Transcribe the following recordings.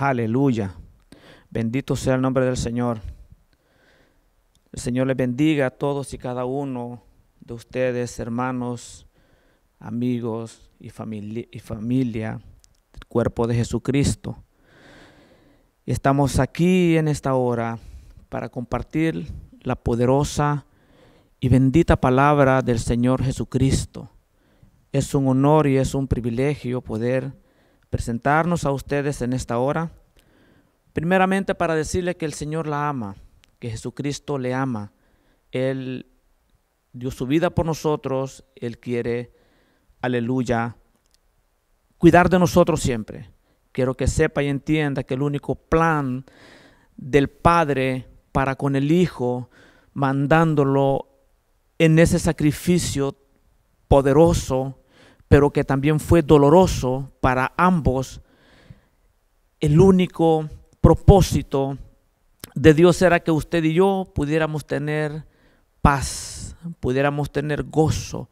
Aleluya. Bendito sea el nombre del Señor. El Señor les bendiga a todos y cada uno de ustedes, hermanos, amigos y, familia, y familia del cuerpo de Jesucristo. Estamos aquí en esta hora para compartir la poderosa y bendita palabra del Señor Jesucristo. Es un honor y es un privilegio poder presentarnos a ustedes en esta hora. Primeramente para decirle que el Señor la ama, que Jesucristo le ama. Él dio su vida por nosotros, Él quiere, aleluya, cuidar de nosotros siempre. Quiero que sepa y entienda que el único plan del Padre para con el Hijo, mandándolo en ese sacrificio poderoso, pero que también fue doloroso para ambos, el único propósito de Dios era que usted y yo pudiéramos tener paz, pudiéramos tener gozo,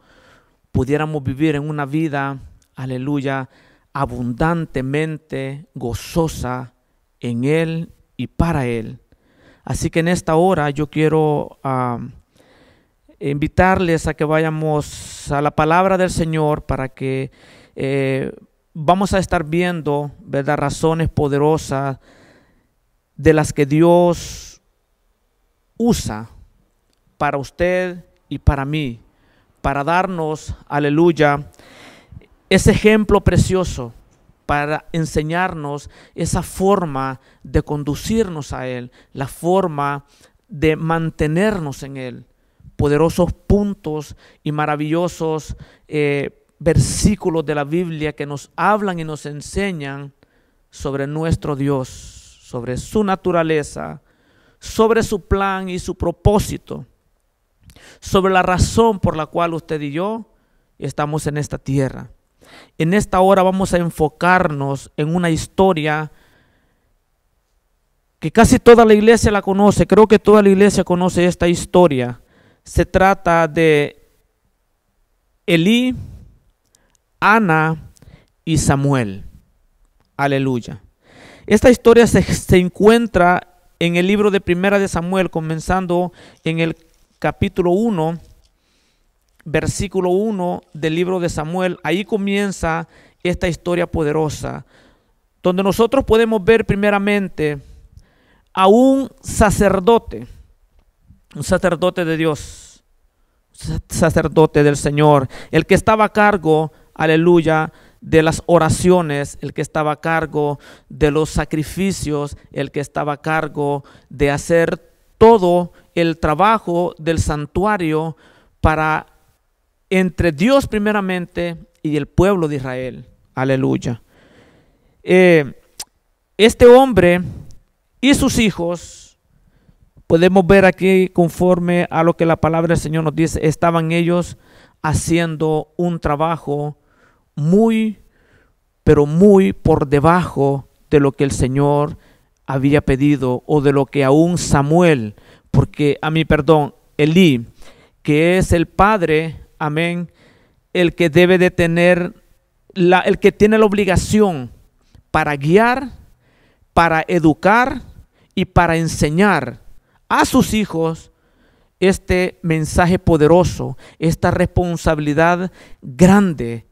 pudiéramos vivir en una vida, aleluya, abundantemente gozosa en Él y para Él. Así que en esta hora yo quiero ah, invitarles a que vayamos a la palabra del Señor para que eh, vamos a estar viendo, ¿verdad?, razones poderosas de las que Dios usa para usted y para mí, para darnos, aleluya, ese ejemplo precioso, para enseñarnos esa forma de conducirnos a Él, la forma de mantenernos en Él poderosos puntos y maravillosos eh, versículos de la Biblia que nos hablan y nos enseñan sobre nuestro Dios, sobre su naturaleza, sobre su plan y su propósito, sobre la razón por la cual usted y yo estamos en esta tierra. En esta hora vamos a enfocarnos en una historia que casi toda la iglesia la conoce, creo que toda la iglesia conoce esta historia se trata de Elí, Ana y Samuel. Aleluya. Esta historia se, encuentra en el libro de Primera de Samuel, comenzando en el capítulo 1, versículo 1 del libro de Samuel. Ahí comienza esta historia poderosa, donde nosotros podemos ver primeramente a un sacerdote un sacerdote de Dios, sacerdote del Señor, el que estaba a cargo, aleluya, de las oraciones, el que estaba a cargo de los sacrificios, el que estaba a cargo de hacer todo el trabajo del santuario para entre Dios primeramente y el pueblo de Israel. Aleluya. Eh, este hombre y sus hijos Podemos ver aquí, conforme a lo que la palabra del Señor nos dice, estaban ellos haciendo un trabajo muy, pero muy por debajo de lo que el Señor había pedido o de lo que aún Samuel, porque a mi perdón, Elí, que es el Padre, amén, el que debe de tener, el que tiene la obligación para guiar, para educar y para enseñar a sus hijos este mensaje poderoso, esta responsabilidad grande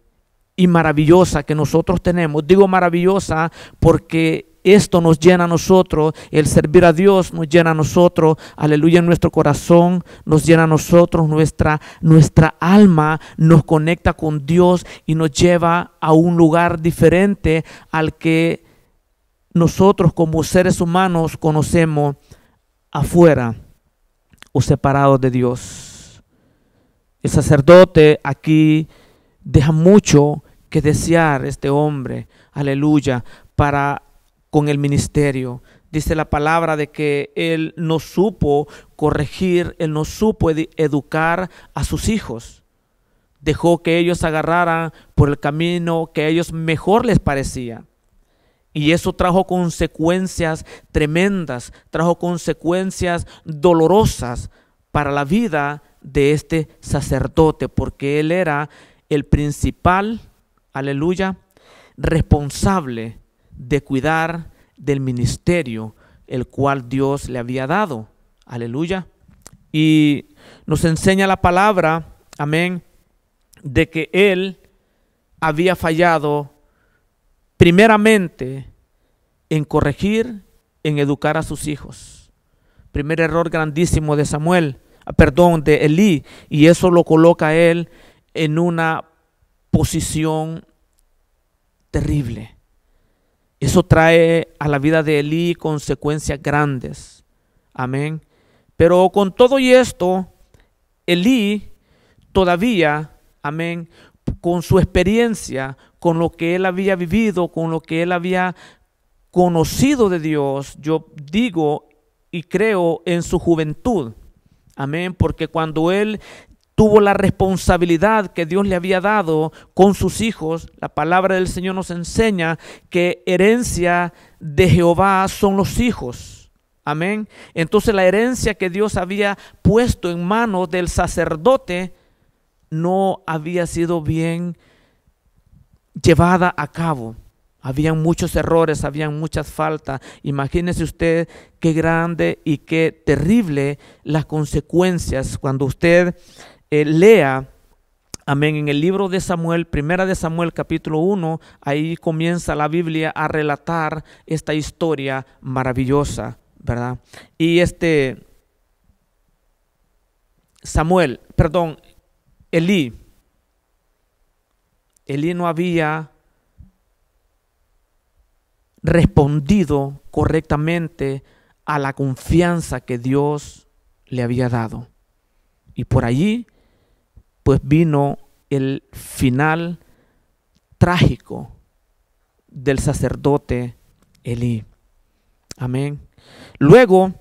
y maravillosa que nosotros tenemos. Digo maravillosa porque esto nos llena a nosotros, el servir a Dios nos llena a nosotros, aleluya, nuestro corazón nos llena a nosotros, nuestra, nuestra alma nos conecta con Dios y nos lleva a un lugar diferente al que nosotros como seres humanos conocemos afuera o separado de Dios. El sacerdote aquí deja mucho que desear este hombre, aleluya, para con el ministerio. Dice la palabra de que él no supo corregir, él no supo educar a sus hijos. Dejó que ellos agarraran por el camino que a ellos mejor les parecía. Y eso trajo consecuencias tremendas, trajo consecuencias dolorosas para la vida de este sacerdote, porque él era el principal, aleluya, responsable de cuidar del ministerio el cual Dios le había dado. Aleluya. Y nos enseña la palabra, amén, de que él había fallado primeramente en corregir, en educar a sus hijos. Primer error grandísimo de Samuel, ah, perdón, de Elí, y eso lo coloca a él en una posición terrible. Eso trae a la vida de Elí consecuencias grandes. Amén. Pero con todo y esto, Elí todavía, amén, con su experiencia, con lo que él había vivido, con lo que él había conocido de Dios, yo digo y creo en su juventud. Amén, porque cuando él tuvo la responsabilidad que Dios le había dado con sus hijos, la palabra del Señor nos enseña que herencia de Jehová son los hijos. Amén. Entonces la herencia que Dios había puesto en manos del sacerdote no había sido bien llevada a cabo. Habían muchos errores, habían muchas faltas. Imagínese usted qué grande y qué terrible las consecuencias cuando usted eh, lea, amén, en el libro de Samuel, primera de Samuel capítulo 1, ahí comienza la Biblia a relatar esta historia maravillosa, ¿verdad? Y este Samuel, perdón, Elí, Elí no había respondido correctamente a la confianza que Dios le había dado. Y por allí, pues vino el final trágico del sacerdote Elí. Amén. Luego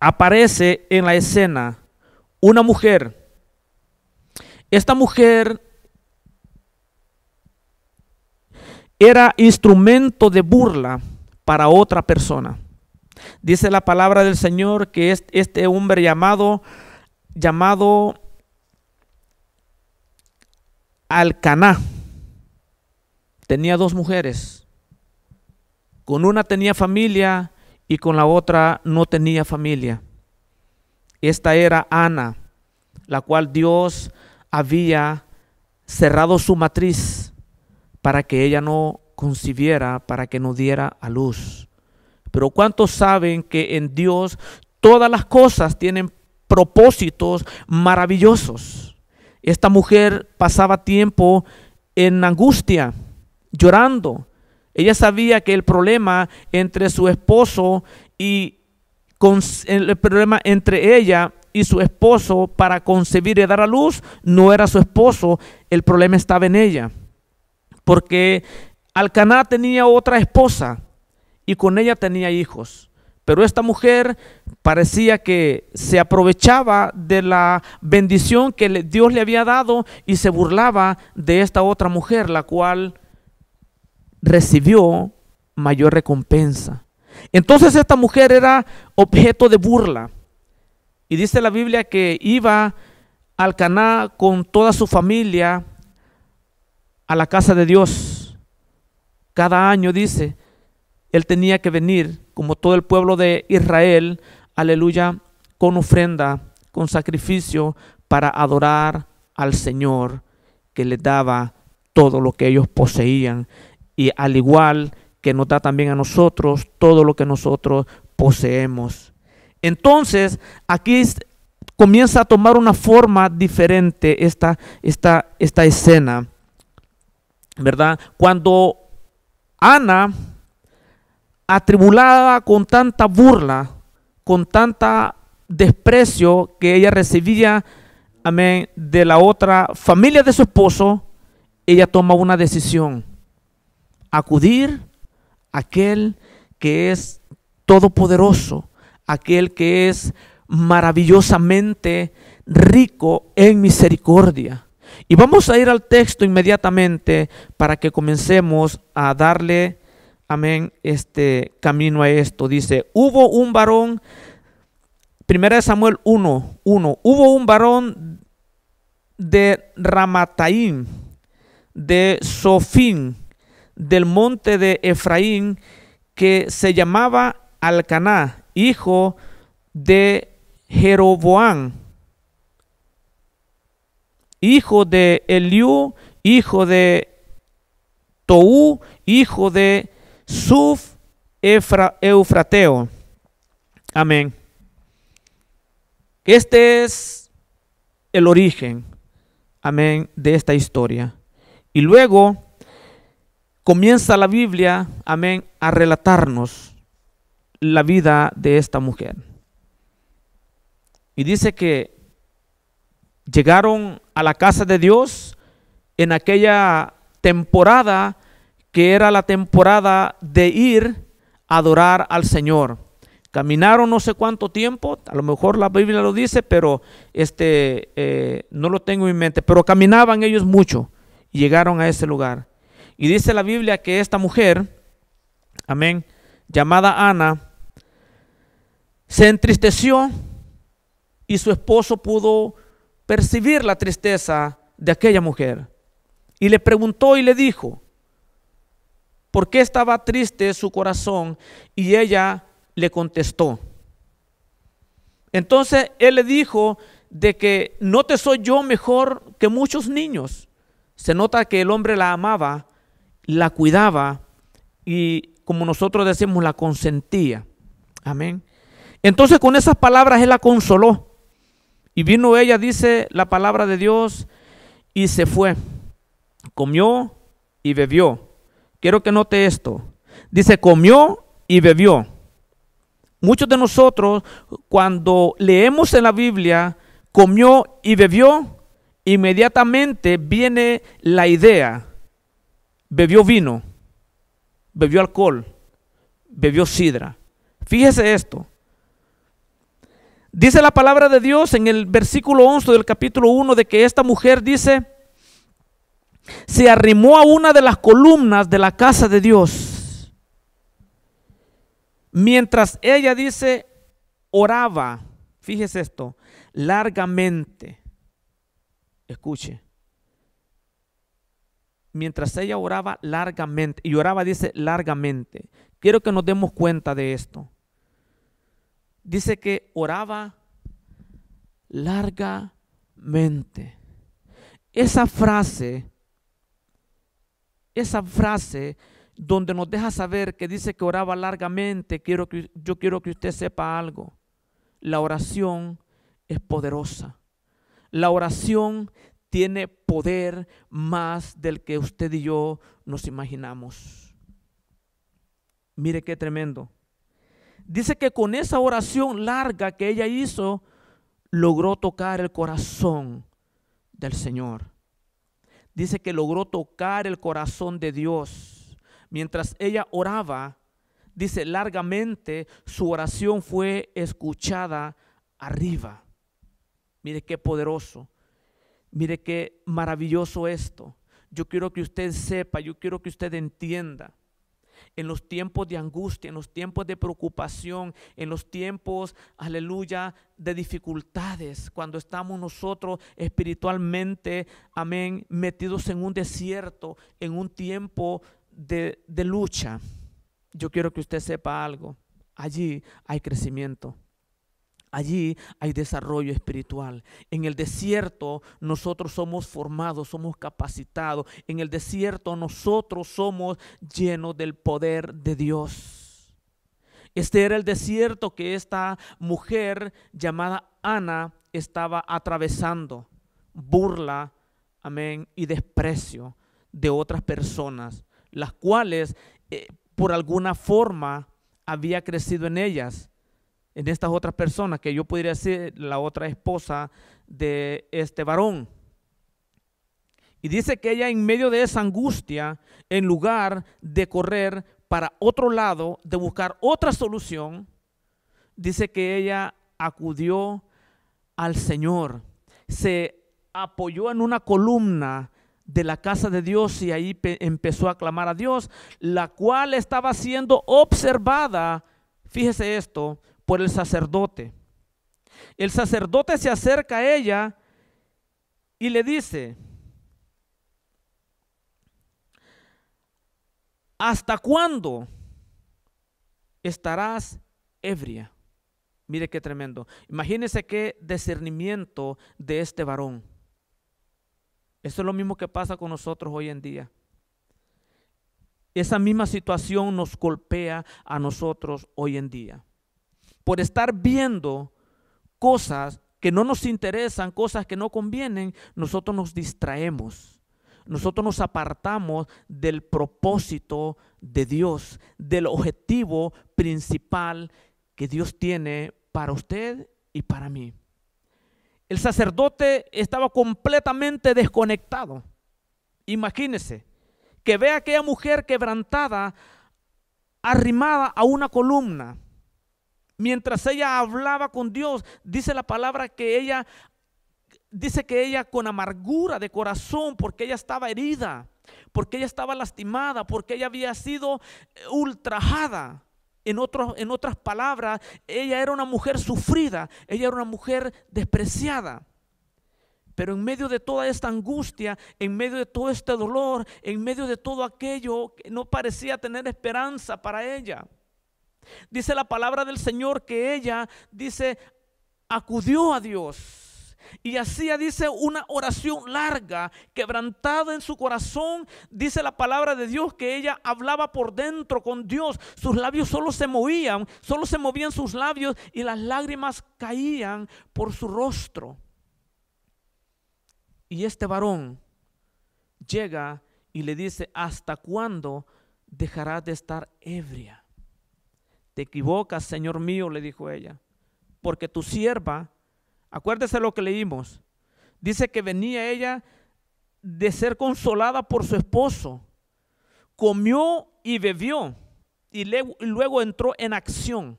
aparece en la escena una mujer. Esta mujer era instrumento de burla para otra persona. Dice la palabra del Señor que este hombre llamado, llamado Alcaná, tenía dos mujeres. Con una tenía familia y con la otra no tenía familia. Esta era Ana, la cual Dios había cerrado su matriz para que ella no concibiera, para que no diera a luz. Pero ¿cuántos saben que en Dios todas las cosas tienen propósitos maravillosos? Esta mujer pasaba tiempo en angustia, llorando. Ella sabía que el problema entre su esposo y el problema entre ella y su esposo para concebir y dar a luz no era su esposo, el problema estaba en ella porque Alcaná tenía otra esposa y con ella tenía hijos. Pero esta mujer parecía que se aprovechaba de la bendición que Dios le había dado y se burlaba de esta otra mujer, la cual recibió mayor recompensa. Entonces esta mujer era objeto de burla. Y dice la Biblia que iba al con toda su familia a la casa de Dios. Cada año, dice, él tenía que venir, como todo el pueblo de Israel, aleluya, con ofrenda, con sacrificio, para adorar al Señor que le daba todo lo que ellos poseían. Y al igual que nos da también a nosotros todo lo que nosotros poseemos. Entonces, aquí comienza a tomar una forma diferente esta escena. ¿verdad? Cuando Ana, atribulada con tanta burla, con tanta desprecio que ella recibía, amén, de la otra familia de su esposo, ella toma una decisión, acudir a aquel que es todopoderoso, aquel que es maravillosamente rico en misericordia. Y vamos a ir al texto inmediatamente para que comencemos a darle, amén, este camino a esto. Dice, hubo un varón, primera de Samuel 1, 1, hubo un varón de Ramataín, de Sofín, del monte de Efraín, que se llamaba Alcaná, hijo de Jeroboán hijo de Eliú, hijo de Tou, hijo de Suf Eufrateo. Amén. Este es el origen, amén, de esta historia. Y luego comienza la Biblia, amén, a relatarnos la vida de esta mujer. Y dice que llegaron a la casa de Dios en aquella temporada que era la temporada de ir a adorar al Señor. Caminaron no sé cuánto tiempo, a lo mejor la Biblia lo dice, pero este, eh, no lo tengo en mente, pero caminaban ellos mucho y llegaron a ese lugar. Y dice la Biblia que esta mujer, amén, llamada Ana, se entristeció y su esposo pudo percibir la tristeza de aquella mujer. Y le preguntó y le dijo, ¿por qué estaba triste su corazón? Y ella le contestó. Entonces él le dijo de que no te soy yo mejor que muchos niños. Se nota que el hombre la amaba, la cuidaba y como nosotros decimos, la consentía. Amén. Entonces con esas palabras él la consoló y vino ella, dice la palabra de Dios, y se fue. Comió y bebió. Quiero que note esto. Dice, comió y bebió. Muchos de nosotros, cuando leemos en la Biblia, comió y bebió, inmediatamente viene la idea, bebió vino, bebió alcohol, bebió sidra. Fíjese esto, Dice la palabra de Dios en el versículo 11 del capítulo 1 de que esta mujer dice, se arrimó a una de las columnas de la casa de Dios. Mientras ella dice, oraba, fíjese esto, largamente. Escuche. Mientras ella oraba largamente, y oraba dice largamente, quiero que nos demos cuenta de esto dice que oraba largamente. Esa frase, esa frase donde nos deja saber que dice que oraba largamente, quiero que, yo quiero que usted sepa algo. La oración es poderosa. La oración tiene poder más del que usted y yo nos imaginamos. Mire qué tremendo. Dice que con esa oración larga que ella hizo, logró tocar el corazón del Señor. Dice que logró tocar el corazón de Dios. Mientras ella oraba, dice largamente, su oración fue escuchada arriba. Mire qué poderoso. Mire qué maravilloso esto. Yo quiero que usted sepa, yo quiero que usted entienda en los tiempos de angustia, en los tiempos de preocupación, en los tiempos, aleluya, de dificultades, cuando estamos nosotros espiritualmente, amén, metidos en un desierto, en un tiempo de, de lucha. Yo quiero que usted sepa algo. Allí hay crecimiento. Allí hay desarrollo espiritual. En el desierto nosotros somos formados, somos capacitados. En el desierto nosotros somos llenos del poder de Dios. Este era el desierto que esta mujer llamada Ana estaba atravesando. Burla, amén, y desprecio de otras personas, las cuales eh, por alguna forma había crecido en ellas en estas otras personas, que yo podría ser la otra esposa de este varón. Y dice que ella en medio de esa angustia, en lugar de correr para otro lado, de buscar otra solución, dice que ella acudió al Señor, se apoyó en una columna de la casa de Dios y ahí empezó a clamar a Dios, la cual estaba siendo observada, fíjese esto, por el sacerdote. El sacerdote se acerca a ella y le dice, ¿hasta cuándo estarás ebria? Mire qué tremendo. imagínese qué discernimiento de este varón. Eso es lo mismo que pasa con nosotros hoy en día. Esa misma situación nos golpea a nosotros hoy en día por estar viendo cosas que no nos interesan, cosas que no convienen, nosotros nos distraemos. Nosotros nos apartamos del propósito de Dios, del objetivo principal que Dios tiene para usted y para mí. El sacerdote estaba completamente desconectado. Imagínese que ve a aquella mujer quebrantada, arrimada a una columna. Mientras ella hablaba con Dios, dice la palabra que ella, dice que ella con amargura de corazón, porque ella estaba herida, porque ella estaba lastimada, porque ella había sido eh, ultrajada. En, otras palabras, ella era una mujer sufrida, ella era una mujer despreciada. Pero en medio de toda esta angustia, en medio de todo este dolor, en medio de todo aquello que no parecía tener esperanza para ella, Dice la palabra del Señor que ella, dice, acudió a Dios. Y hacía, dice, una oración larga, quebrantada en su corazón. Dice la palabra de Dios que ella hablaba por dentro con Dios. Sus labios solo se movían, solo se movían sus labios y las lágrimas caían por su rostro. Y este varón llega y le dice, ¿hasta cuándo dejarás de estar ebria? Te equivocas, Señor mío, le dijo ella, porque tu sierva, acuérdese lo que leímos, dice que venía ella de ser consolada por su esposo, comió y bebió y, y luego entró en acción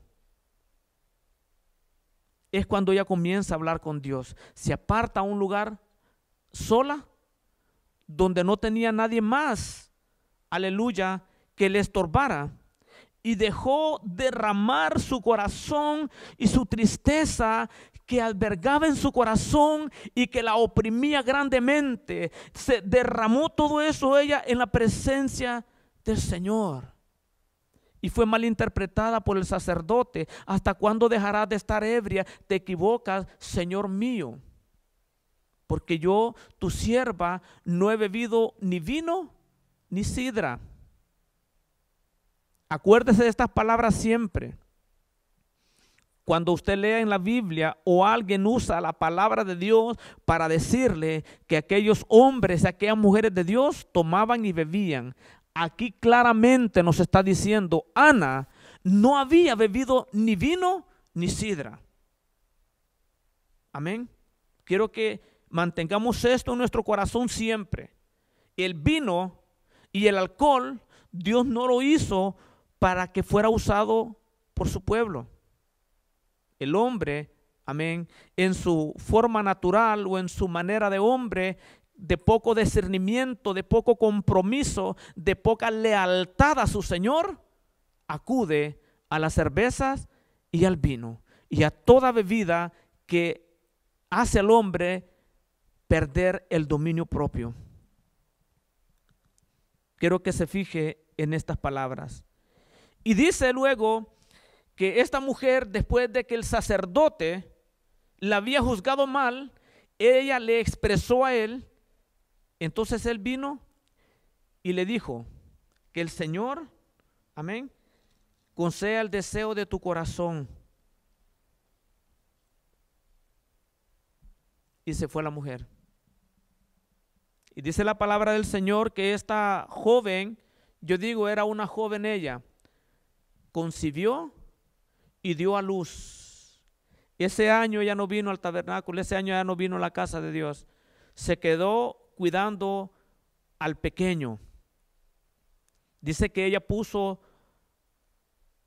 es cuando ella comienza a hablar con Dios. Se aparta a un lugar sola, donde no tenía nadie más, aleluya, que le estorbara y dejó derramar su corazón y su tristeza que albergaba en su corazón y que la oprimía grandemente. Se derramó todo eso ella en la presencia del Señor. Y fue interpretada por el sacerdote. ¿Hasta cuándo dejarás de estar ebria? Te equivocas, Señor mío. Porque yo, tu sierva, no he bebido ni vino ni sidra Acuérdese de estas palabras siempre. Cuando usted lea en la Biblia o alguien usa la palabra de Dios para decirle que aquellos hombres, aquellas mujeres de Dios tomaban y bebían, aquí claramente nos está diciendo, Ana no había bebido ni vino ni sidra. Amén. Quiero que mantengamos esto en nuestro corazón siempre. El vino y el alcohol, Dios no lo hizo para que fuera usado por su pueblo. El hombre, amén, en su forma natural o en su manera de hombre, de poco discernimiento, de poco compromiso, de poca lealtad a su Señor, acude a las cervezas y al vino y a toda bebida que hace al hombre perder el dominio propio. Quiero que se fije en estas palabras. Y dice luego que esta mujer, después de que el sacerdote la había juzgado mal, ella le expresó a él, entonces él vino y le dijo que el Señor, amén, conceda el deseo de tu corazón. Y se fue la mujer. Y dice la palabra del Señor que esta joven, yo digo, era una joven ella, concibió y dio a luz. Ese año ya no vino al tabernáculo, ese año ya no vino a la casa de Dios. Se quedó cuidando al pequeño. Dice que ella puso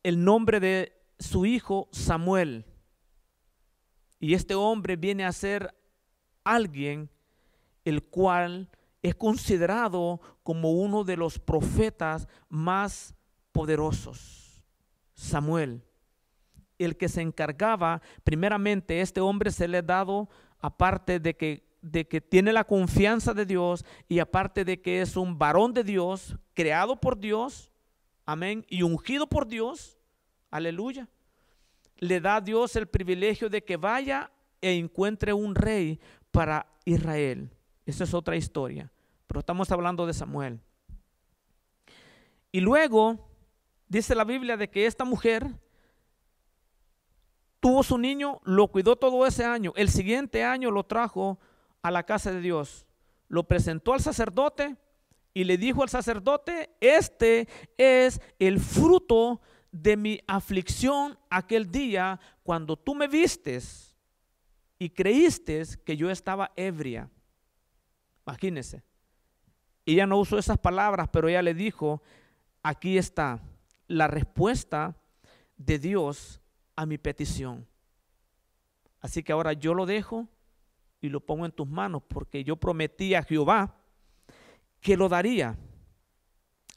el nombre de su hijo Samuel. Y este hombre viene a ser alguien el cual es considerado como uno de los profetas más poderosos. Samuel, el que se encargaba, primeramente, este hombre se le ha dado, aparte de que, de que tiene la confianza de Dios y aparte de que es un varón de Dios, creado por Dios, amén, y ungido por Dios, aleluya, le da a Dios el privilegio de que vaya e encuentre un rey para Israel. Esa es otra historia, pero estamos hablando de Samuel. Y luego dice la Biblia de que esta mujer tuvo su niño, lo cuidó todo ese año. El siguiente año lo trajo a la casa de Dios. Lo presentó al sacerdote y le dijo al sacerdote, este es el fruto de mi aflicción aquel día cuando tú me vistes y creíste que yo estaba ebria. Imagínese. Ella no usó esas palabras, pero ella le dijo, aquí está la respuesta de Dios a mi petición. Así que ahora yo lo dejo y lo pongo en tus manos porque yo prometí a Jehová que lo daría.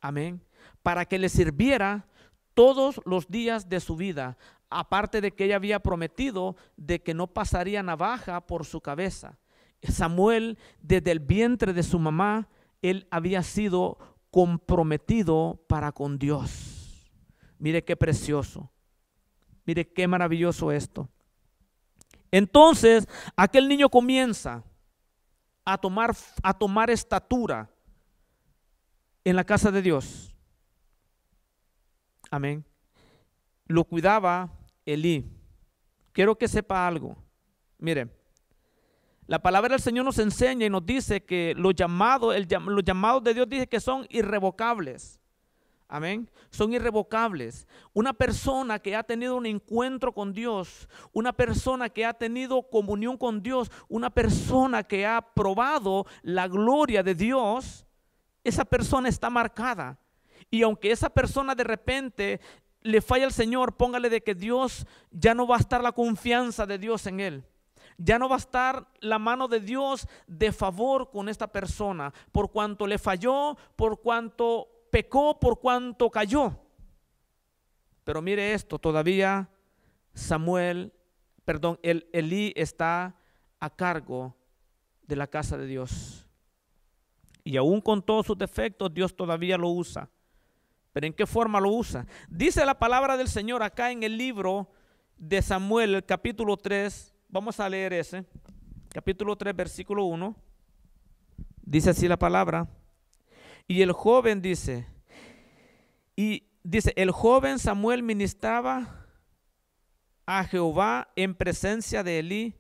Amén. Para que le sirviera todos los días de su vida, aparte de que ella había prometido de que no pasaría navaja por su cabeza. Samuel, desde el vientre de su mamá, él había sido comprometido para con Dios. Mire qué precioso. Mire qué maravilloso esto. Entonces, aquel niño comienza a tomar, a tomar estatura en la casa de Dios. Amén. Lo cuidaba Elí. Quiero que sepa algo. Mire, la palabra del Señor nos enseña y nos dice que los llamados, los llamados de Dios dice que son irrevocables. Amén. Son irrevocables. Una persona que ha tenido un encuentro con Dios, una persona que ha tenido comunión con Dios, una persona que ha probado la gloria de Dios, esa persona está marcada. Y aunque esa persona de repente le falla al Señor, póngale de que Dios ya no va a estar la confianza de Dios en él. Ya no va a estar la mano de Dios de favor con esta persona, por cuanto le falló, por cuanto pecó por cuanto cayó. Pero mire esto, todavía Samuel, perdón, Elí está a cargo de la casa de Dios. Y aún con todos sus defectos, Dios todavía lo usa. Pero ¿en qué forma lo usa? Dice la palabra del Señor acá en el libro de Samuel, capítulo 3. Vamos a leer ese. Capítulo 3, versículo 1. Dice así la palabra. Y el joven dice, y dice, el joven Samuel ministraba a Jehová en presencia de Elí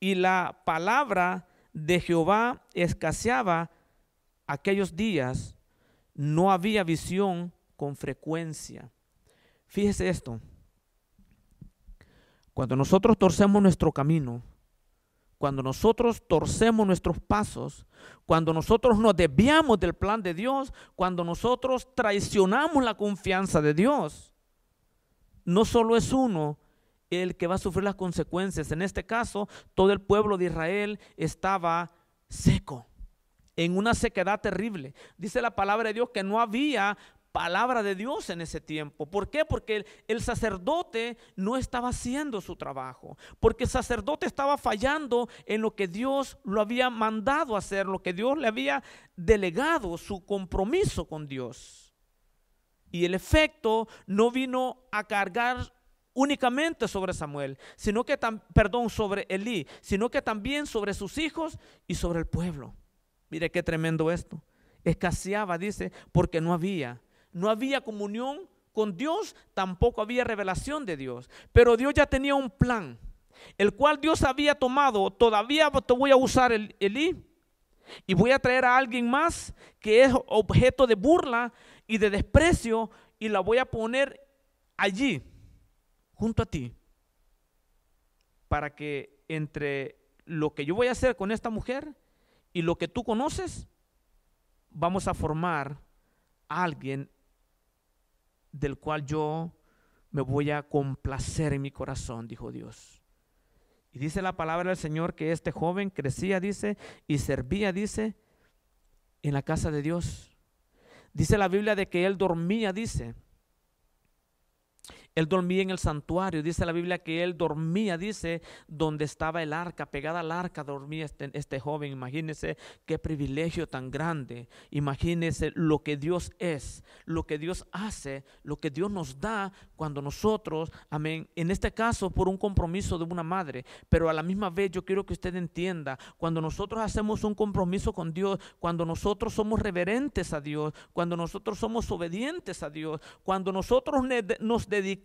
y la palabra de Jehová escaseaba aquellos días, no había visión con frecuencia. Fíjese esto, cuando nosotros torcemos nuestro camino, cuando nosotros torcemos nuestros pasos, cuando nosotros nos desviamos del plan de Dios, cuando nosotros traicionamos la confianza de Dios, no solo es uno el que va a sufrir las consecuencias. En este caso, todo el pueblo de Israel estaba seco, en una sequedad terrible. Dice la palabra de Dios que no había palabra de Dios en ese tiempo. ¿Por qué? Porque el, sacerdote no estaba haciendo su trabajo, porque el sacerdote estaba fallando en lo que Dios lo había mandado hacer, lo que Dios le había delegado, su compromiso con Dios. Y el efecto no vino a cargar únicamente sobre Samuel, sino que perdón, sobre Elí, sino que también sobre sus hijos y sobre el pueblo. Mire qué tremendo esto. Escaseaba, dice, porque no había no había comunión con Dios, tampoco había revelación de Dios. Pero Dios ya tenía un plan, el cual Dios había tomado. Todavía te voy a usar el I y voy a traer a alguien más que es objeto de burla y de desprecio y la voy a poner allí, junto a ti, para que entre lo que yo voy a hacer con esta mujer y lo que tú conoces, vamos a formar a alguien del cual yo me voy a complacer en mi corazón, dijo Dios. Y dice la palabra del Señor que este joven crecía, dice, y servía, dice, en la casa de Dios. Dice la Biblia de que él dormía, dice, él dormía en el santuario, dice la Biblia que él dormía, dice, donde estaba el arca, pegada al arca dormía este, este, joven. imagínese qué privilegio tan grande. imagínese lo que Dios es, lo que Dios hace, lo que Dios nos da cuando nosotros, amén, en este caso por un compromiso de una madre, pero a la misma vez yo quiero que usted entienda, cuando nosotros hacemos un compromiso con Dios, cuando nosotros somos reverentes a Dios, cuando nosotros somos obedientes a Dios, cuando nosotros nos dedicamos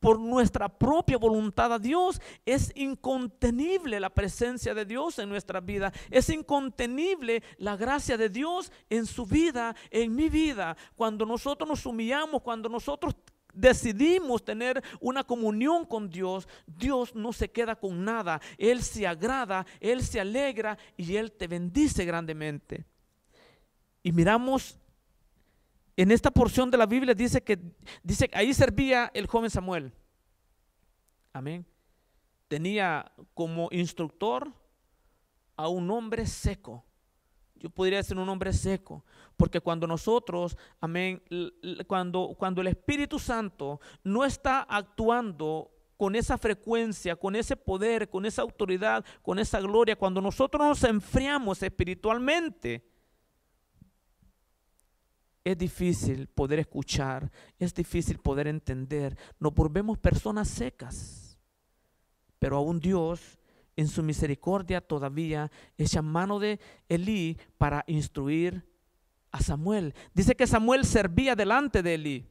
por nuestra propia voluntad a Dios, es incontenible la presencia de Dios en nuestra vida, es incontenible la gracia de Dios en su vida, en mi vida, cuando nosotros nos humillamos, cuando nosotros decidimos tener una comunión con Dios, Dios no se queda con nada. Él se agrada, Él se alegra y Él te bendice grandemente. Y miramos en esta porción de la Biblia dice que dice ahí servía el joven Samuel. Amén. Tenía como instructor a un hombre seco. Yo podría ser un hombre seco, porque cuando nosotros, amén, cuando cuando el Espíritu Santo no está actuando con esa frecuencia, con ese poder, con esa autoridad, con esa gloria, cuando nosotros nos enfriamos espiritualmente, es difícil poder escuchar, es difícil poder entender. Nos volvemos personas secas. Pero aún Dios, en su misericordia, todavía echa mano de Elí para instruir a Samuel. Dice que Samuel servía delante de Elí.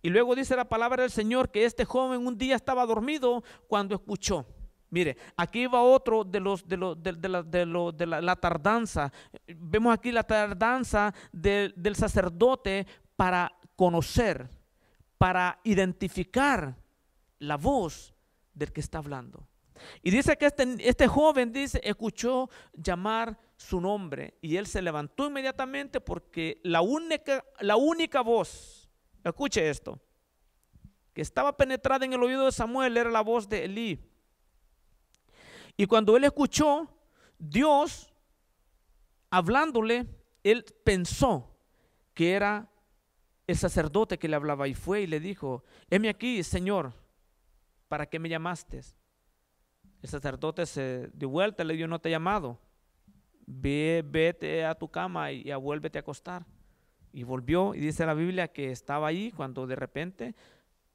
Y luego dice la palabra del Señor que este joven un día estaba dormido cuando escuchó. Mire, aquí va otro de los de, lo, de, la, de, lo, de tardanza. Vemos aquí la tardanza del sacerdote para conocer, para identificar la voz del que está hablando. Y dice que este, este joven dice, escuchó llamar su nombre y él se levantó inmediatamente porque la única, la única voz, escuche esto, que estaba penetrada en el oído de Samuel era la voz de Elí y cuando él escuchó, Dios hablándole, él pensó que era el sacerdote que le hablaba y fue y le dijo, heme aquí, Señor, ¿para qué me llamaste? El sacerdote se dio vuelta, le dijo: no te he llamado. Ve, vete a tu cama y, y vuélvete a acostar. Y volvió y dice la Biblia que estaba ahí cuando de repente,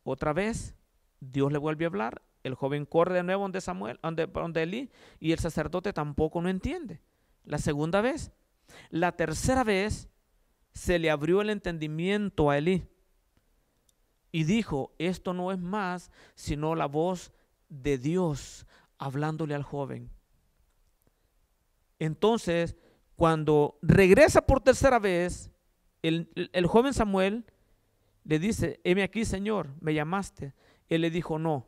otra vez, Dios le vuelve a hablar el joven corre de nuevo donde Samuel, donde, donde Elí, y el sacerdote tampoco no entiende. La segunda vez. La tercera vez se le abrió el entendimiento a Elí y dijo, esto no es más sino la voz de Dios hablándole al joven. Entonces, cuando regresa por tercera vez, el, joven Samuel le dice, heme aquí, Señor, me llamaste. Él le dijo, no,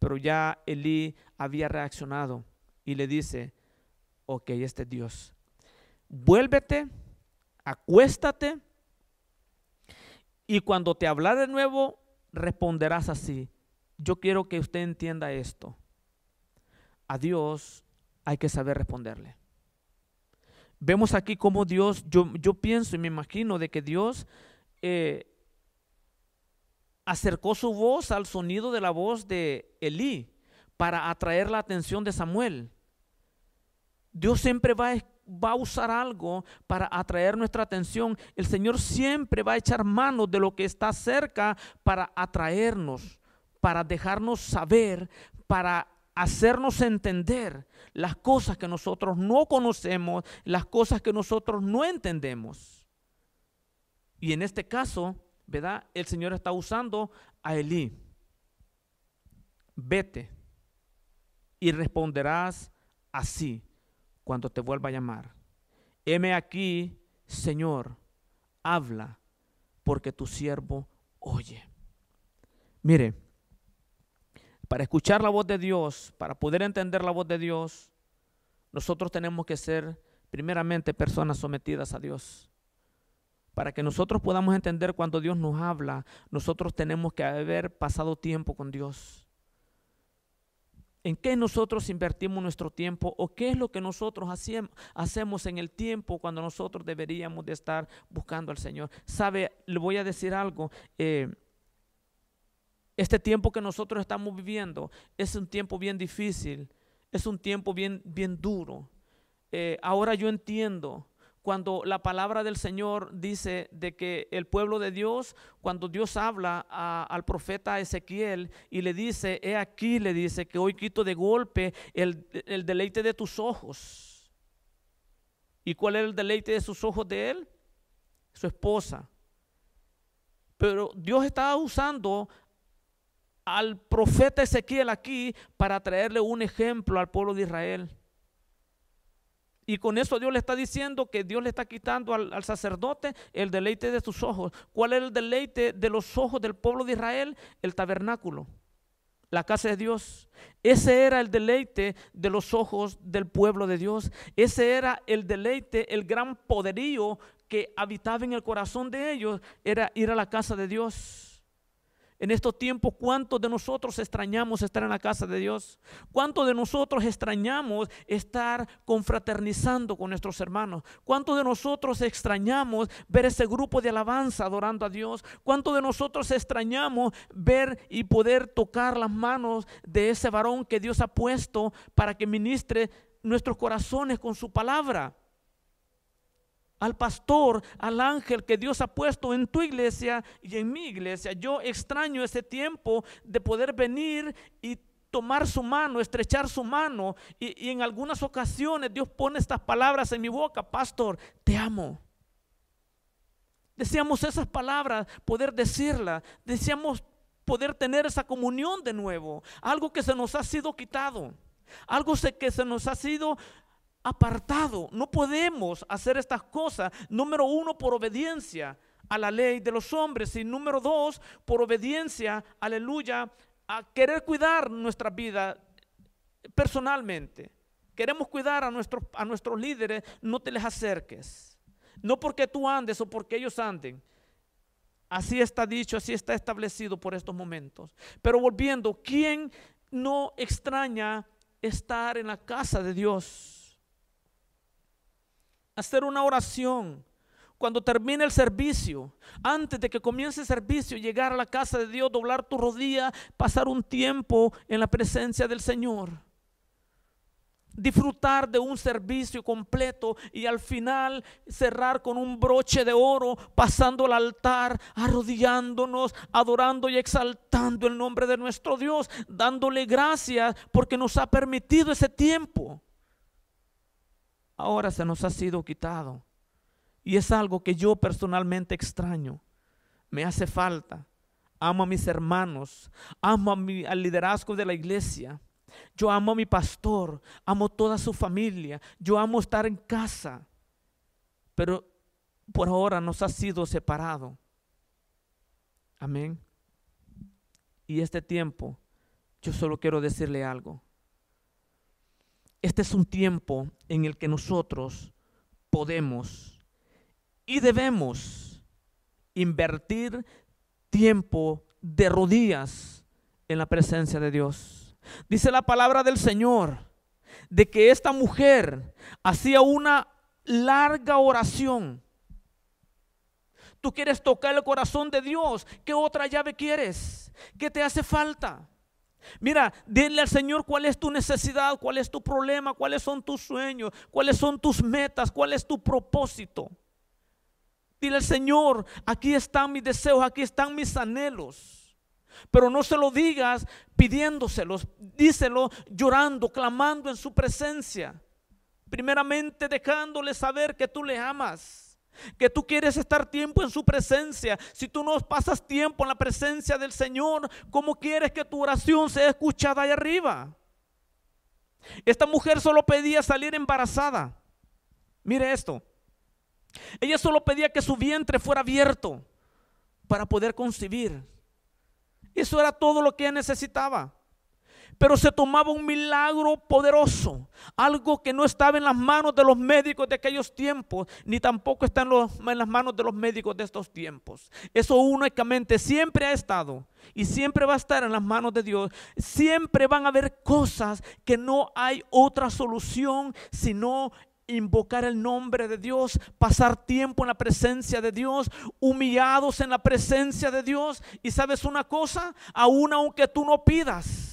pero ya Elí había reaccionado y le dice, ok, este es Dios. Vuélvete, acuéstate y cuando te habla de nuevo responderás así. Yo quiero que usted entienda esto. A Dios hay que saber responderle. Vemos aquí cómo Dios, yo, yo pienso y me imagino de que Dios eh, acercó su voz al sonido de la voz de Elí para atraer la atención de Samuel. Dios siempre va a, va a, usar algo para atraer nuestra atención. El Señor siempre va a echar mano de lo que está cerca para atraernos, para dejarnos saber, para hacernos entender las cosas que nosotros no conocemos, las cosas que nosotros no entendemos. Y en este caso, ¿verdad? El Señor está usando a Elí. Vete y responderás así cuando te vuelva a llamar. Heme aquí, Señor, habla, porque tu siervo oye. Mire, para escuchar la voz de Dios, para poder entender la voz de Dios, nosotros tenemos que ser primeramente personas sometidas a Dios. Para que nosotros podamos entender cuando Dios nos habla, nosotros tenemos que haber pasado tiempo con Dios. ¿En qué nosotros invertimos nuestro tiempo o qué es lo que nosotros hacemos en el tiempo cuando nosotros deberíamos de estar buscando al Señor? Sabe, le voy a decir algo. Eh, este tiempo que nosotros estamos viviendo es un tiempo bien difícil, es un tiempo bien, bien duro. Eh, ahora yo entiendo cuando la palabra del Señor dice de que el pueblo de Dios, cuando Dios habla al profeta Ezequiel y le dice, he aquí, le dice, que hoy quito de golpe el, deleite de tus ojos. ¿Y cuál es el deleite de sus ojos de él? Su esposa. Pero Dios estaba usando al profeta Ezequiel aquí para traerle un ejemplo al pueblo de Israel. Y con eso Dios le está diciendo que Dios le está quitando al, sacerdote el deleite de sus ojos. ¿Cuál es el deleite de los ojos del pueblo de Israel? El tabernáculo, la casa de Dios. Ese era el deleite de los ojos del pueblo de Dios. Ese era el deleite, el gran poderío que habitaba en el corazón de ellos, era ir a la casa de Dios. En estos tiempos, ¿cuántos de nosotros extrañamos estar en la casa de Dios? ¿Cuántos de nosotros extrañamos estar confraternizando con nuestros hermanos? ¿Cuántos de nosotros extrañamos ver ese grupo de alabanza adorando a Dios? ¿Cuántos de nosotros extrañamos ver y poder tocar las manos de ese varón que Dios ha puesto para que ministre nuestros corazones con su palabra? al pastor, al ángel que Dios ha puesto en tu iglesia y en mi iglesia. Yo extraño ese tiempo de poder venir y tomar su mano, estrechar su mano. Y, en algunas ocasiones Dios pone estas palabras en mi boca, pastor, te amo. Deseamos esas palabras, poder decirlas. Deseamos poder tener esa comunión de nuevo. Algo que se nos ha sido quitado. Algo que se nos ha sido apartado. No podemos hacer estas cosas, número uno, por obediencia a la ley de los hombres y número dos, por obediencia, aleluya, a querer cuidar nuestra vida personalmente. Queremos cuidar a nuestros, a nuestros líderes, no te les acerques. No porque tú andes o porque ellos anden. Así está dicho, así está establecido por estos momentos. Pero volviendo, ¿quién no extraña estar en la casa de Dios? hacer una oración cuando termine el servicio, antes de que comience el servicio, llegar a la casa de Dios, doblar tu rodilla, pasar un tiempo en la presencia del Señor. Disfrutar de un servicio completo y al final cerrar con un broche de oro, pasando al altar, arrodillándonos, adorando y exaltando el nombre de nuestro Dios, dándole gracias porque nos ha permitido ese tiempo ahora se nos ha sido quitado. Y es algo que yo personalmente extraño. Me hace falta. Amo a mis hermanos, amo a mi, al liderazgo de la iglesia. Yo amo a mi pastor, amo toda su familia, yo amo estar en casa. Pero por ahora nos ha sido separado. Amén. Y este tiempo, yo solo quiero decirle algo. Este es un tiempo en el que nosotros podemos y debemos invertir tiempo de rodillas en la presencia de Dios. Dice la palabra del Señor de que esta mujer hacía una larga oración. Tú quieres tocar el corazón de Dios. ¿Qué otra llave quieres? ¿Qué te hace falta? Mira, dile al Señor cuál es tu necesidad, cuál es tu problema, cuáles son tus sueños, cuáles son tus metas, cuál es tu propósito. Dile al Señor, aquí están mis deseos, aquí están mis anhelos. Pero no se lo digas pidiéndoselos, díselo llorando, clamando en su presencia. Primeramente dejándole saber que tú le amas que tú quieres estar tiempo en su presencia. Si tú no pasas tiempo en la presencia del Señor, ¿cómo quieres que tu oración sea escuchada ahí arriba? Esta mujer solo pedía salir embarazada. Mire esto. Ella solo pedía que su vientre fuera abierto para poder concebir. Eso era todo lo que ella necesitaba pero se tomaba un milagro poderoso, algo que no estaba en las manos de los médicos de aquellos tiempos, ni tampoco está en, las manos de los médicos de estos tiempos. Eso únicamente siempre ha estado y siempre va a estar en las manos de Dios. Siempre van a haber cosas que no hay otra solución sino invocar el nombre de Dios, pasar tiempo en la presencia de Dios, humillados en la presencia de Dios. Y sabes una cosa, aún aunque tú no pidas,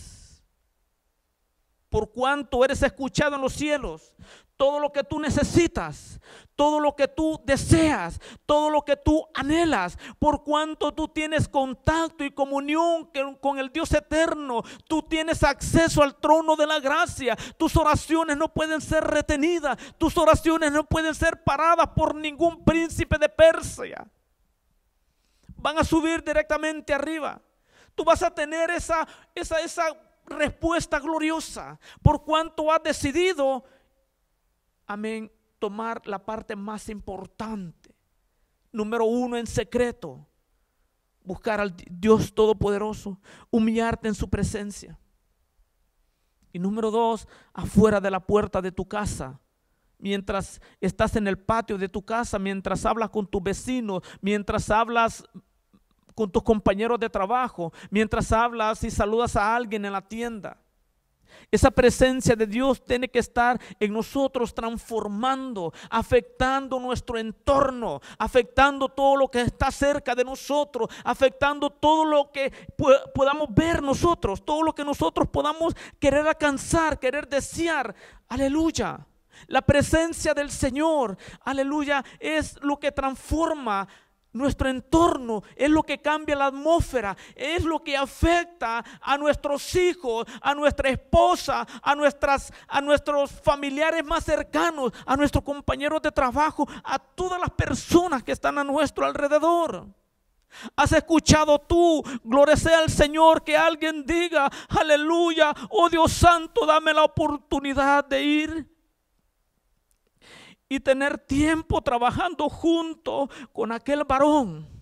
por cuanto eres escuchado en los cielos. Todo lo que tú necesitas, todo lo que tú deseas, todo lo que tú anhelas, por cuanto tú tienes contacto y comunión con el Dios eterno, tú tienes acceso al trono de la gracia, tus oraciones no pueden ser retenidas, tus oraciones no pueden ser paradas por ningún príncipe de Persia. Van a subir directamente arriba. Tú vas a tener esa, esa, esa respuesta gloriosa, por cuanto has decidido, amén, tomar la parte más importante. Número uno, en secreto, buscar al Dios Todopoderoso, humillarte en su presencia. Y número dos, afuera de la puerta de tu casa, mientras estás en el patio de tu casa, mientras hablas con tus vecinos, mientras hablas con tus compañeros de trabajo, mientras hablas y saludas a alguien en la tienda. Esa presencia de Dios tiene que estar en nosotros transformando, afectando nuestro entorno, afectando todo lo que está cerca de nosotros, afectando todo lo que podamos ver nosotros, todo lo que nosotros podamos querer alcanzar, querer desear. Aleluya. La presencia del Señor, aleluya, es lo que transforma nuestro entorno es lo que cambia la atmósfera, es lo que afecta a nuestros hijos, a nuestra esposa, a, nuestras, a nuestros familiares más cercanos, a nuestros compañeros de trabajo, a todas las personas que están a nuestro alrededor. Has escuchado tú, gloria al Señor, que alguien diga, aleluya, oh Dios santo, dame la oportunidad de ir y tener tiempo trabajando junto con aquel varón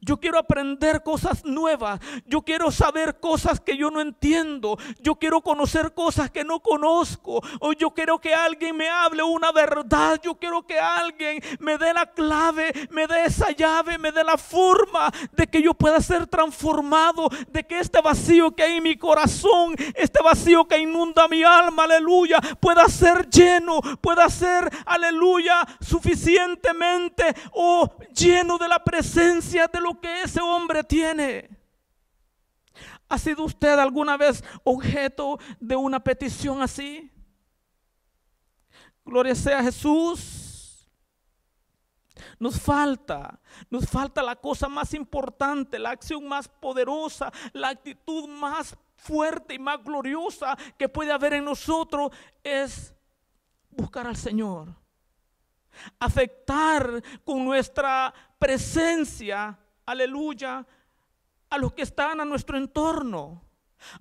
yo quiero aprender cosas nuevas. Yo quiero saber cosas que yo no entiendo. Yo quiero conocer cosas que no conozco. O yo quiero que alguien me hable una verdad. Yo quiero que alguien me dé la clave, me dé esa llave, me dé la forma de que yo pueda ser transformado. De que este vacío que hay en mi corazón, este vacío que inunda mi alma, aleluya, pueda ser lleno, pueda ser, aleluya, suficientemente o oh, lleno de la presencia de lo que ese hombre tiene. ¿Ha sido usted alguna vez objeto de una petición así? Gloria sea Jesús. Nos falta, nos falta la cosa más importante, la acción más poderosa, la actitud más fuerte y más gloriosa que puede haber en nosotros es buscar al Señor. Afectar con nuestra presencia, aleluya, a los que están a nuestro entorno.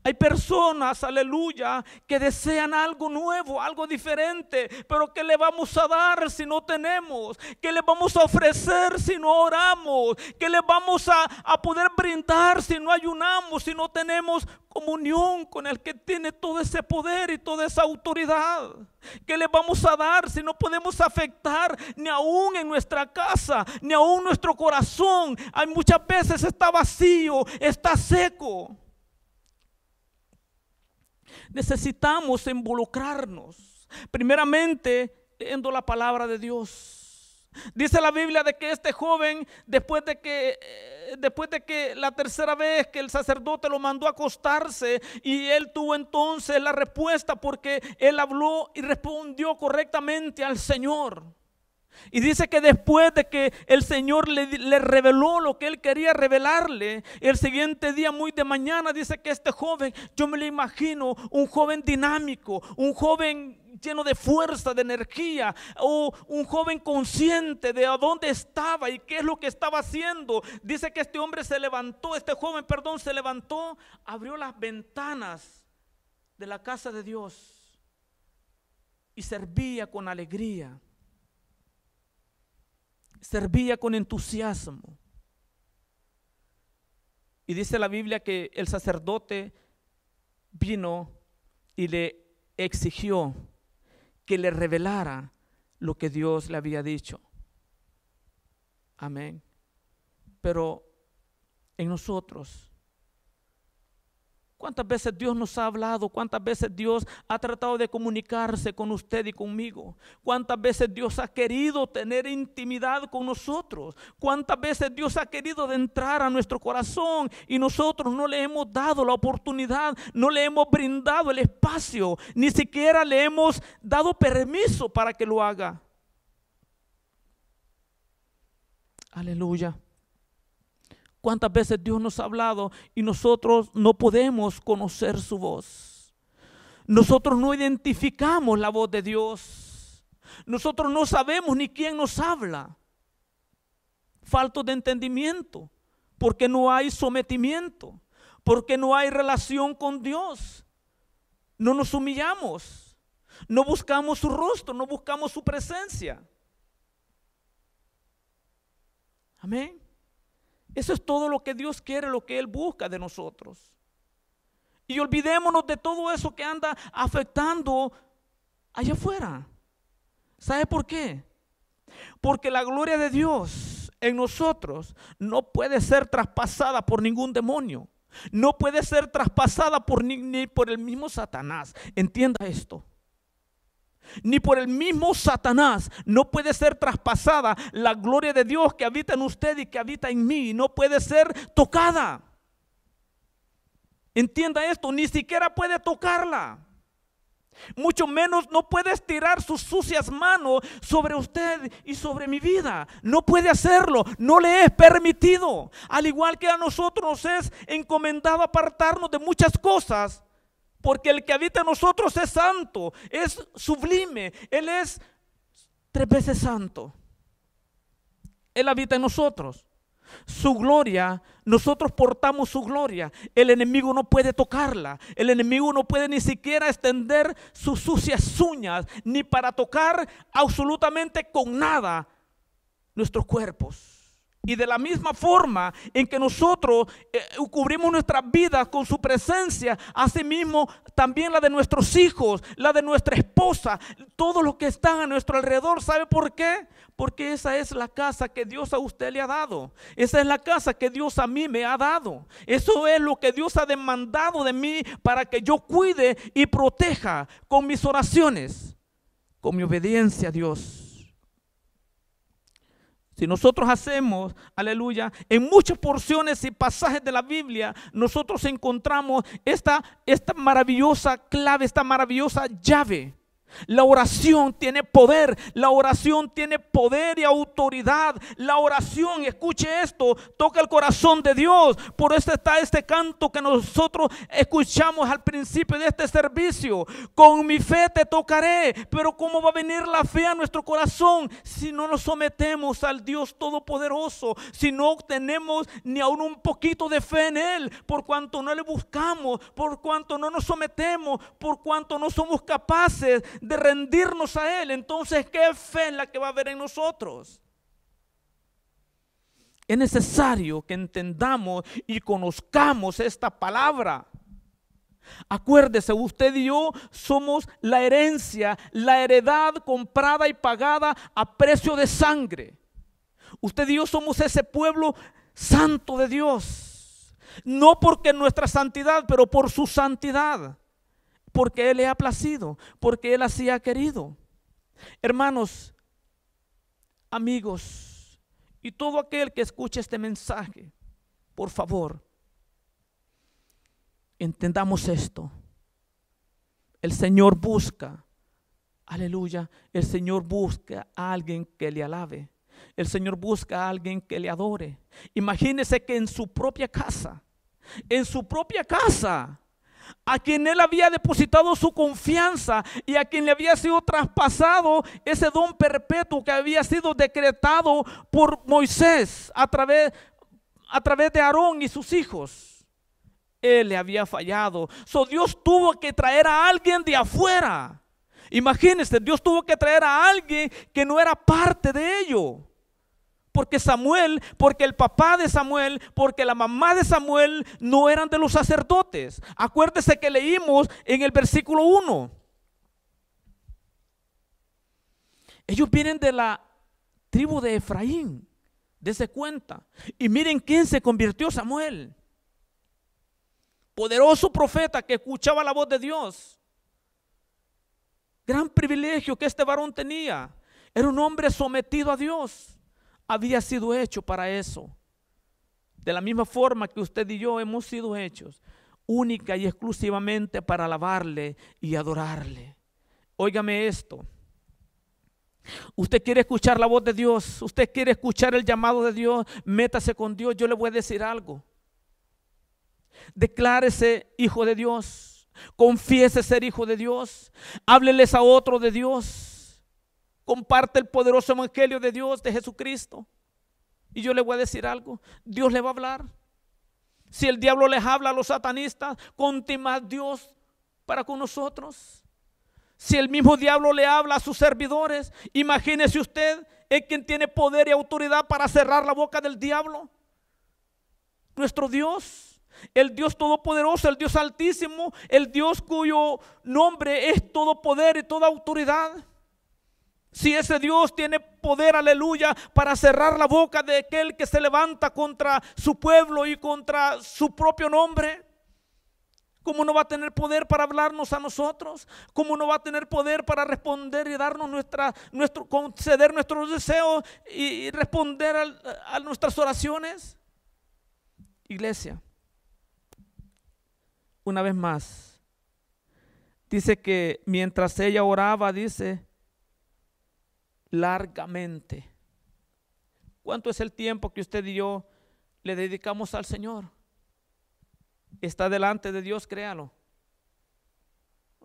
Hay personas, aleluya, que desean algo nuevo, algo diferente, pero ¿qué le vamos a dar si no tenemos? ¿Qué le vamos a ofrecer si no oramos? ¿Qué le vamos a, poder brindar si no ayunamos, si no tenemos comunión con el que tiene todo ese poder y toda esa autoridad? ¿Qué le vamos a dar si no podemos afectar ni aún en nuestra casa, ni aún nuestro corazón? Hay muchas veces está vacío, está seco necesitamos involucrarnos primeramente leyendo la palabra de Dios. Dice la Biblia de que este joven, después de que, eh, después de que la tercera vez que el sacerdote lo mandó a acostarse y él tuvo entonces la respuesta porque él habló y respondió correctamente al Señor. Y dice que después de que el Señor le, reveló lo que él quería revelarle, el siguiente día, muy de mañana, dice que este joven, yo me lo imagino, un joven dinámico, un joven lleno de fuerza, de energía, o un joven consciente de a dónde estaba y qué es lo que estaba haciendo. Dice que este hombre se levantó, este joven, perdón, se levantó, abrió las ventanas de la casa de Dios y servía con alegría servía con entusiasmo. Y dice la Biblia que el sacerdote vino y le exigió que le revelara lo que Dios le había dicho. Amén. Pero en nosotros ¿Cuántas veces Dios nos ha hablado? ¿Cuántas veces Dios ha tratado de comunicarse con usted y conmigo? ¿Cuántas veces Dios ha querido tener intimidad con nosotros? ¿Cuántas veces Dios ha querido entrar a nuestro corazón y nosotros no le hemos dado la oportunidad, no le hemos brindado el espacio, ni siquiera le hemos dado permiso para que lo haga? Aleluya cuántas veces Dios nos ha hablado y nosotros no podemos conocer su voz. Nosotros no identificamos la voz de Dios. Nosotros no sabemos ni quién nos habla. Falto de entendimiento, porque no hay sometimiento, porque no hay relación con Dios. No nos humillamos, no buscamos su rostro, no buscamos su presencia. Amén. Eso es todo lo que Dios quiere, lo que Él busca de nosotros. Y olvidémonos de todo eso que anda afectando allá afuera. ¿Sabe por qué? Porque la gloria de Dios en nosotros no puede ser traspasada por ningún demonio. No puede ser traspasada por, ni por el mismo Satanás. Entienda esto ni por el mismo Satanás. No puede ser traspasada la gloria de Dios que habita en usted y que habita en mí. No puede ser tocada. Entienda esto, ni siquiera puede tocarla. Mucho menos no puede estirar sus sucias manos sobre usted y sobre mi vida. No puede hacerlo, no le es permitido. Al igual que a nosotros es encomendado apartarnos de muchas cosas porque el que habita en nosotros es santo, es sublime, Él es tres veces santo. Él habita en nosotros. Su gloria, nosotros portamos su gloria. El enemigo no puede tocarla. El enemigo no puede ni siquiera extender sus sucias uñas, ni para tocar absolutamente con nada nuestros cuerpos. Y de la misma forma en que nosotros eh, cubrimos nuestras vidas con su presencia, asimismo también la de nuestros hijos, la de nuestra esposa, todos los que están a nuestro alrededor. ¿Sabe por qué? Porque esa es la casa que Dios a usted le ha dado. Esa es la casa que Dios a mí me ha dado. Eso es lo que Dios ha demandado de mí para que yo cuide y proteja con mis oraciones, con mi obediencia a Dios. Si nosotros hacemos, aleluya, en muchas porciones y pasajes de la Biblia, nosotros encontramos esta, esta maravillosa clave, esta maravillosa llave la oración tiene poder, la oración tiene poder y autoridad. La oración, escuche esto, toca el corazón de Dios. Por eso está este canto que nosotros escuchamos al principio de este servicio. Con mi fe te tocaré, pero ¿cómo va a venir la fe a nuestro corazón si no nos sometemos al Dios Todopoderoso? Si no obtenemos ni aún un poquito de fe en Él, por cuanto no le buscamos, por cuanto no nos sometemos, por cuanto no somos capaces de rendirnos a Él. Entonces, ¿qué fe es la que va a haber en nosotros? Es necesario que entendamos y conozcamos esta palabra. Acuérdese, usted y yo somos la herencia, la heredad comprada y pagada a precio de sangre. Usted y yo somos ese pueblo santo de Dios. No porque nuestra santidad, pero por su santidad porque Él le ha placido, porque Él así ha querido. Hermanos, amigos, y todo aquel que escuche este mensaje, por favor, entendamos esto. El Señor busca, aleluya, el Señor busca a alguien que le alabe. El Señor busca a alguien que le adore. Imagínese que en su propia casa, en su propia casa, a quien él había depositado su confianza y a quien le había sido traspasado ese don perpetuo que había sido decretado por Moisés a través, a través de Aarón y sus hijos. Él le había fallado. So Dios tuvo que traer a alguien de afuera. Imagínense, Dios tuvo que traer a alguien que no era parte de ello porque Samuel, porque el papá de Samuel, porque la mamá de Samuel no eran de los sacerdotes. Acuérdese que leímos en el versículo 1. Ellos vienen de la tribu de Efraín, dese cuenta. Y miren quién se convirtió Samuel. Poderoso profeta que escuchaba la voz de Dios. Gran privilegio que este varón tenía. Era un hombre sometido a Dios había sido hecho para eso. De la misma forma que usted y yo hemos sido hechos, única y exclusivamente para alabarle y adorarle. Óigame esto. Usted quiere escuchar la voz de Dios, usted quiere escuchar el llamado de Dios, métase con Dios, yo le voy a decir algo. Declárese hijo de Dios, confiese ser hijo de Dios, hábleles a otro de Dios comparte el poderoso evangelio de Dios, de Jesucristo. Y yo le voy a decir algo, Dios le va a hablar. Si el diablo les habla a los satanistas, conte más Dios para con nosotros. Si el mismo diablo le habla a sus servidores, imagínese usted, es quien tiene poder y autoridad para cerrar la boca del diablo. Nuestro Dios, el Dios todopoderoso, el Dios altísimo, el Dios cuyo nombre es todo poder y toda autoridad. Si ese Dios tiene poder, aleluya, para cerrar la boca de aquel que se levanta contra su pueblo y contra su propio nombre. ¿Cómo no va a tener poder para hablarnos a nosotros? ¿Cómo no va a tener poder para responder y darnos nuestra, nuestro, conceder nuestros deseos y, responder a nuestras oraciones? Iglesia, una vez más, dice que mientras ella oraba, dice, largamente. ¿Cuánto es el tiempo que usted y yo le dedicamos al Señor? Está delante de Dios, créalo.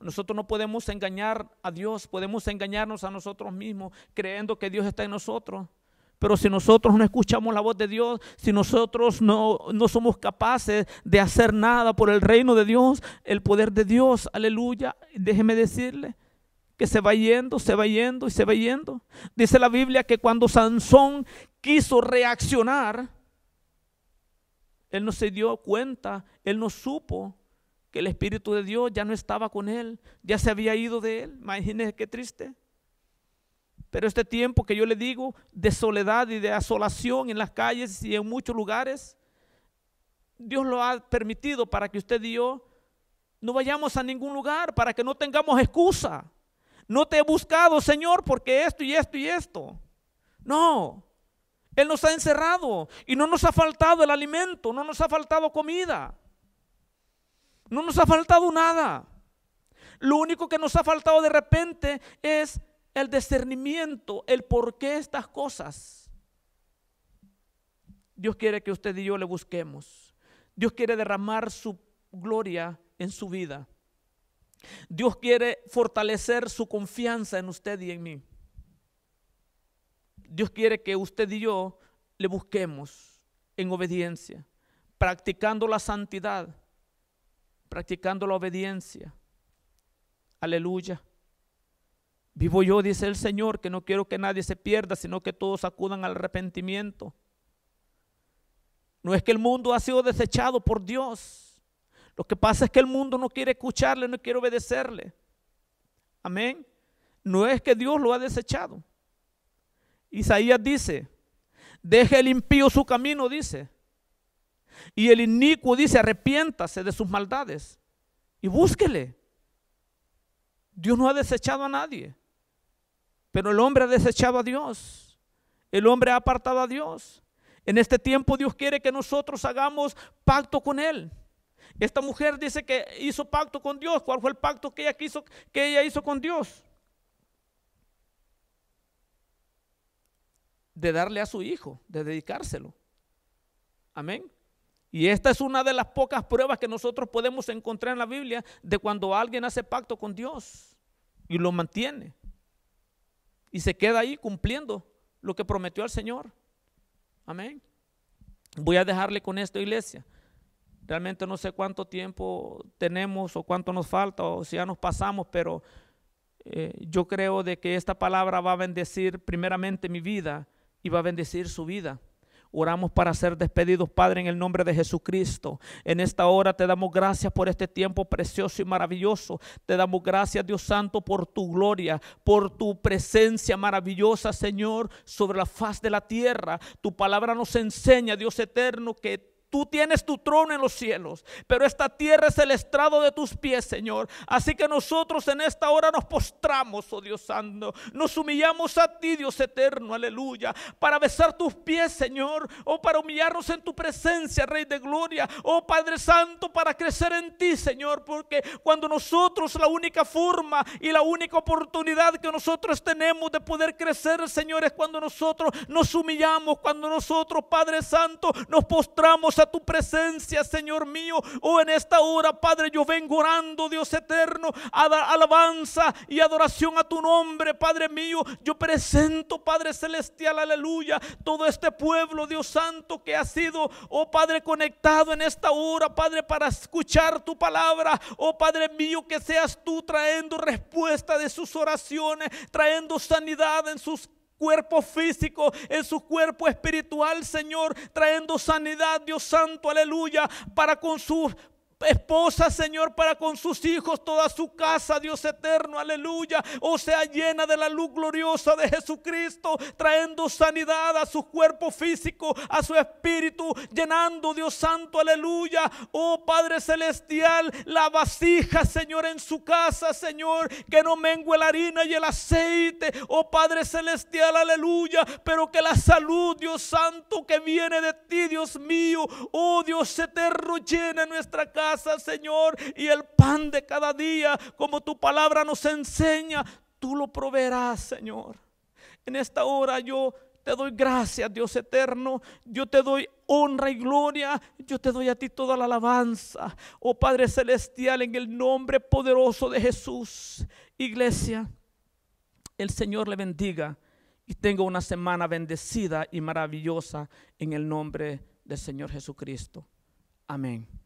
Nosotros no podemos engañar a Dios, podemos engañarnos a nosotros mismos creyendo que Dios está en nosotros. Pero si nosotros no escuchamos la voz de Dios, si nosotros no, no, somos capaces de hacer nada por el reino de Dios, el poder de Dios, aleluya, déjeme decirle, que se va yendo, se va yendo y se va yendo. Dice la Biblia que cuando Sansón quiso reaccionar, él no se dio cuenta, él no supo que el Espíritu de Dios ya no estaba con él, ya se había ido de él. Imagínense qué triste. Pero este tiempo que yo le digo de soledad y de asolación en las calles y en muchos lugares, Dios lo ha permitido para que usted y yo no vayamos a ningún lugar, para que no tengamos excusa no te he buscado, Señor, porque esto y esto y esto. No, Él nos ha encerrado y no nos ha faltado el alimento, no nos ha faltado comida, no nos ha faltado nada. Lo único que nos ha faltado de repente es el discernimiento, el por qué estas cosas. Dios quiere que usted y yo le busquemos. Dios quiere derramar su gloria en su vida. Dios quiere fortalecer su confianza en usted y en mí. Dios quiere que usted y yo le busquemos en obediencia, practicando la santidad, practicando la obediencia. Aleluya. Vivo yo, dice el Señor, que no quiero que nadie se pierda, sino que todos acudan al arrepentimiento. No es que el mundo ha sido desechado por Dios lo que pasa es que el mundo no quiere escucharle, no quiere obedecerle. Amén. No es que Dios lo ha desechado. Isaías dice, deje el impío su camino, dice. Y el inicuo dice, arrepiéntase de sus maldades y búsquele. Dios no ha desechado a nadie, pero el hombre ha desechado a Dios. El hombre ha apartado a Dios. En este tiempo Dios quiere que nosotros hagamos pacto con Él. Esta mujer dice que hizo pacto con Dios. ¿Cuál fue el pacto que ella, quiso, que ella hizo con Dios? De darle a su hijo, de dedicárselo. Amén. Y esta es una de las pocas pruebas que nosotros podemos encontrar en la Biblia de cuando alguien hace pacto con Dios y lo mantiene. Y se queda ahí cumpliendo lo que prometió al Señor. Amén. Voy a dejarle con esto, iglesia. Realmente no sé cuánto tiempo tenemos o cuánto nos falta o si ya nos pasamos, pero eh, yo creo de que esta palabra va a bendecir primeramente mi vida y va a bendecir su vida. Oramos para ser despedidos, Padre, en el nombre de Jesucristo. En esta hora te damos gracias por este tiempo precioso y maravilloso. Te damos gracias, Dios Santo, por tu gloria, por tu presencia maravillosa, Señor, sobre la faz de la tierra. Tu palabra nos enseña, Dios eterno, que Tú tienes tu trono en los cielos, pero esta tierra es el estrado de tus pies, Señor. Así que nosotros en esta hora nos postramos, oh Dios santo. Nos humillamos a ti, Dios eterno, aleluya. Para besar tus pies, Señor. o para humillarnos en tu presencia, Rey de Gloria. Oh, Padre Santo, para crecer en ti, Señor. Porque cuando nosotros la única forma y la única oportunidad que nosotros tenemos de poder crecer, Señor, es cuando nosotros nos humillamos, cuando nosotros, Padre Santo, nos postramos a tu presencia, Señor mío. Oh, en esta hora, Padre, yo vengo orando, Dios eterno, a dar alabanza y adoración a tu nombre, Padre mío. Yo presento, Padre celestial, aleluya, todo este pueblo, Dios santo, que ha sido, oh Padre, conectado en esta hora, Padre, para escuchar tu palabra. Oh Padre mío, que seas tú trayendo respuesta de sus oraciones, trayendo sanidad en sus cuerpo físico, en su cuerpo espiritual, Señor, trayendo sanidad, Dios Santo, aleluya, para con su esposa, Señor, para con sus hijos, toda su casa, Dios eterno, aleluya. O sea, llena de la luz gloriosa de Jesucristo, trayendo sanidad a su cuerpo físico, a su espíritu, llenando, Dios santo, aleluya. Oh Padre celestial, la vasija, Señor, en su casa, Señor, que no mengue la harina y el aceite. Oh Padre celestial, aleluya, pero que la salud, Dios santo, que viene de ti, Dios mío, oh Dios eterno, llena nuestra casa Señor, y el pan de cada día, como tu palabra nos enseña, tú lo proveerás, Señor. En esta hora yo te doy gracias, Dios eterno. Yo te doy honra y gloria. Yo te doy a ti toda la alabanza. Oh Padre Celestial, en el nombre poderoso de Jesús. Iglesia, el Señor le bendiga y tenga una semana bendecida y maravillosa en el nombre del Señor Jesucristo. Amén.